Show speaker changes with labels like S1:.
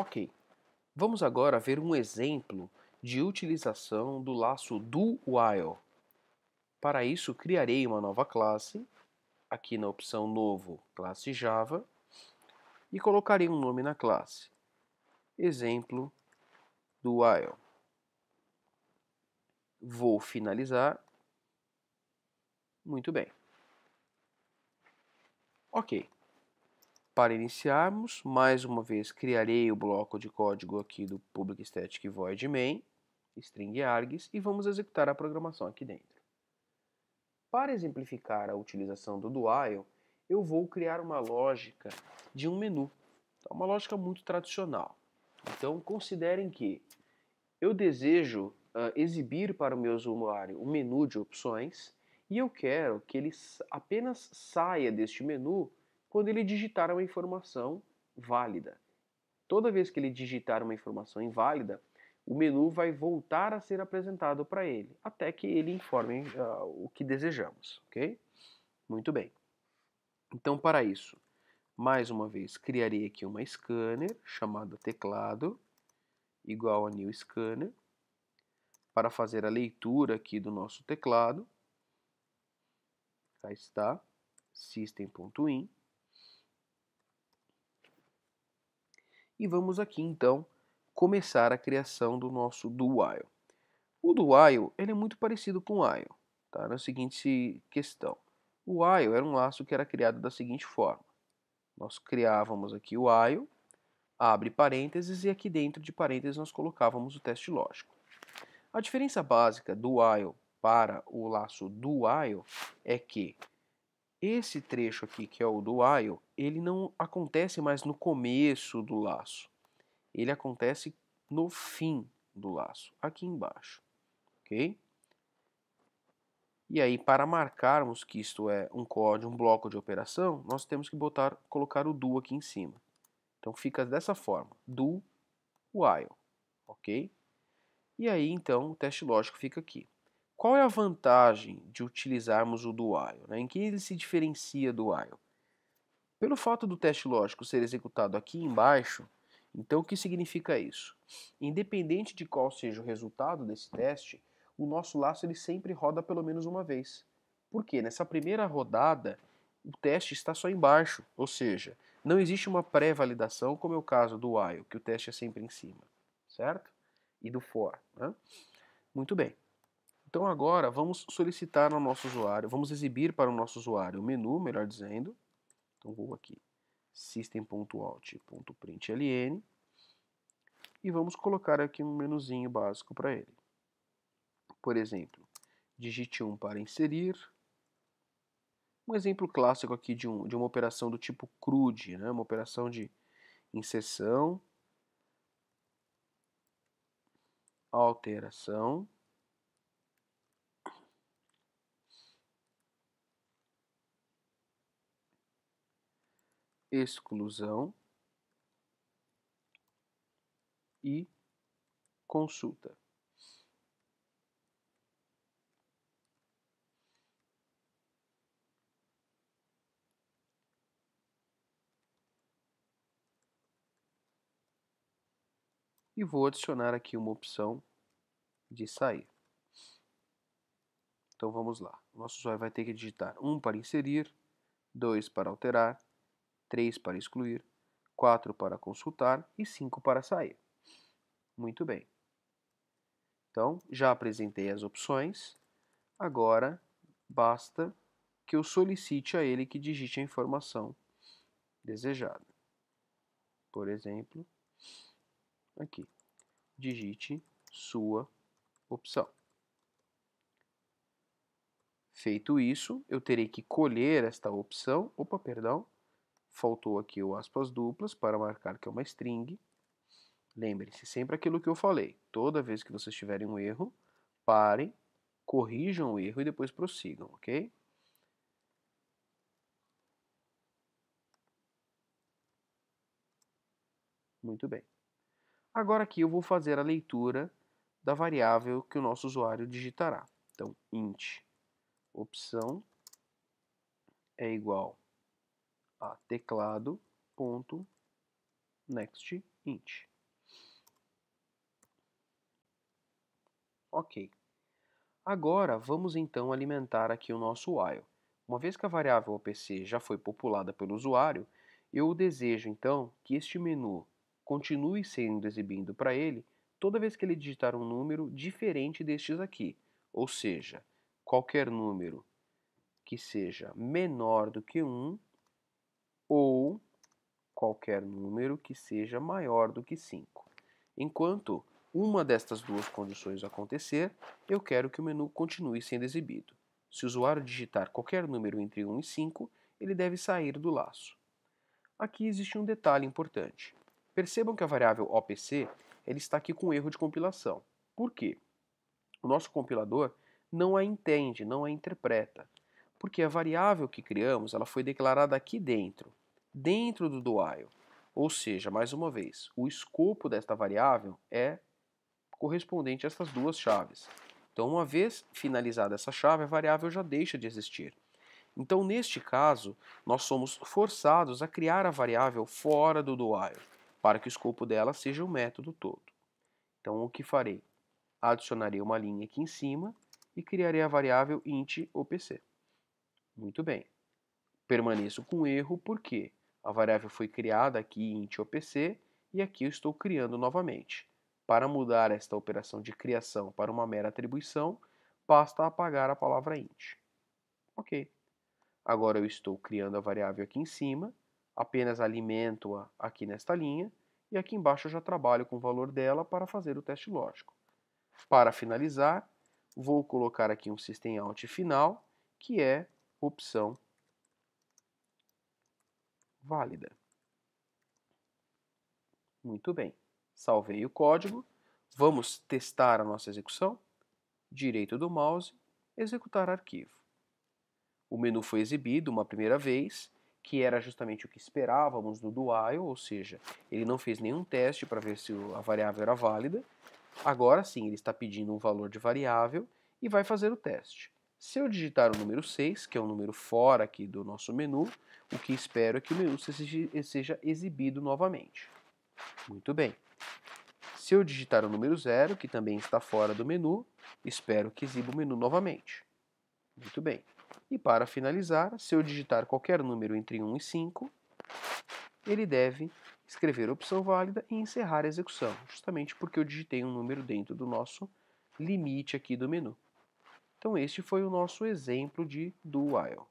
S1: Ok, vamos agora ver um exemplo de utilização do laço do while. Para isso, criarei uma nova classe, aqui na opção Novo, classe Java, e colocarei um nome na classe. Exemplo do while. Vou finalizar. Muito bem. Ok. Para iniciarmos, mais uma vez criarei o bloco de código aqui do public static void main, string args, e vamos executar a programação aqui dentro. Para exemplificar a utilização do while, eu vou criar uma lógica de um menu, então, uma lógica muito tradicional. Então considerem que eu desejo uh, exibir para o meu usuário um menu de opções e eu quero que ele apenas saia deste menu quando ele digitar uma informação válida. Toda vez que ele digitar uma informação inválida, o menu vai voltar a ser apresentado para ele, até que ele informe uh, o que desejamos, ok? Muito bem. Então, para isso, mais uma vez, criarei aqui uma scanner chamada teclado, igual a new scanner, para fazer a leitura aqui do nosso teclado. Cá está, system.in. E vamos aqui então começar a criação do nosso do while. O do while ele é muito parecido com o while, tá? Na seguinte questão, o while era um laço que era criado da seguinte forma: nós criávamos aqui o while, abre parênteses e aqui dentro de parênteses nós colocávamos o teste lógico. A diferença básica do while para o laço do while é que esse trecho aqui, que é o do while, ele não acontece mais no começo do laço. Ele acontece no fim do laço, aqui embaixo. Ok? E aí, para marcarmos que isto é um código, um bloco de operação, nós temos que botar, colocar o do aqui em cima. Então fica dessa forma, do while, ok? E aí, então, o teste lógico fica aqui. Qual é a vantagem de utilizarmos o do while? Né? Em que ele se diferencia do while? Pelo fato do teste lógico ser executado aqui embaixo, então o que significa isso? Independente de qual seja o resultado desse teste, o nosso laço ele sempre roda pelo menos uma vez. Por quê? Nessa primeira rodada, o teste está só embaixo, ou seja, não existe uma pré-validação, como é o caso do while, que o teste é sempre em cima, certo? E do for. Né? Muito bem. Então agora vamos solicitar ao nosso usuário, vamos exibir para o nosso usuário o menu, melhor dizendo. Então vou aqui, system.out.println e vamos colocar aqui um menuzinho básico para ele. Por exemplo, digite 1 para inserir. Um exemplo clássico aqui de, um, de uma operação do tipo CRUD, né? uma operação de inserção, alteração, exclusão e consulta. E vou adicionar aqui uma opção de sair. Então vamos lá. Nosso usuário vai ter que digitar 1 um para inserir, 2 para alterar, 3 para excluir, 4 para consultar e 5 para sair. Muito bem. Então, já apresentei as opções. Agora, basta que eu solicite a ele que digite a informação desejada. Por exemplo, aqui. Digite sua opção. Feito isso, eu terei que colher esta opção. Opa, perdão faltou aqui o aspas duplas para marcar que é uma string. Lembre-se sempre aquilo que eu falei. Toda vez que vocês tiverem um erro, parem, corrijam o erro e depois prossigam, ok? Muito bem. Agora aqui eu vou fazer a leitura da variável que o nosso usuário digitará. Então, int opção é igual a teclado.nextInt. Ok. Agora vamos então alimentar aqui o nosso while. Uma vez que a variável OPC já foi populada pelo usuário, eu desejo então que este menu continue sendo exibindo para ele toda vez que ele digitar um número diferente destes aqui, ou seja, qualquer número que seja menor do que 1 ou qualquer número que seja maior do que 5. Enquanto uma destas duas condições acontecer, eu quero que o menu continue sendo exibido. Se o usuário digitar qualquer número entre 1 e 5, ele deve sair do laço. Aqui existe um detalhe importante. Percebam que a variável OPC ela está aqui com erro de compilação. Por quê? O nosso compilador não a entende, não a interpreta, porque a variável que criamos ela foi declarada aqui dentro dentro do while. Ou seja, mais uma vez, o escopo desta variável é correspondente a essas duas chaves. Então, uma vez finalizada essa chave, a variável já deixa de existir. Então, neste caso, nós somos forçados a criar a variável fora do do while, para que o escopo dela seja o método todo. Então, o que farei? Adicionarei uma linha aqui em cima e criarei a variável int opc. Muito bem. Permaneço com erro porque a variável foi criada aqui em TOPC e aqui eu estou criando novamente. Para mudar esta operação de criação para uma mera atribuição, basta apagar a palavra int. Ok. Agora eu estou criando a variável aqui em cima, apenas alimento-a aqui nesta linha, e aqui embaixo eu já trabalho com o valor dela para fazer o teste lógico. Para finalizar, vou colocar aqui um system out final, que é opção válida. Muito bem. Salvei o código. Vamos testar a nossa execução. Direito do mouse, executar arquivo. O menu foi exibido uma primeira vez, que era justamente o que esperávamos do while, ou seja, ele não fez nenhum teste para ver se a variável era válida. Agora sim, ele está pedindo um valor de variável e vai fazer o teste. Se eu digitar o número 6, que é um número fora aqui do nosso menu, o que espero é que o menu seja exibido novamente. Muito bem. Se eu digitar o número 0, que também está fora do menu, espero que exiba o menu novamente. Muito bem. E para finalizar, se eu digitar qualquer número entre 1 e 5, ele deve escrever opção válida e encerrar a execução, justamente porque eu digitei um número dentro do nosso limite aqui do menu. Então este foi o nosso exemplo de do while.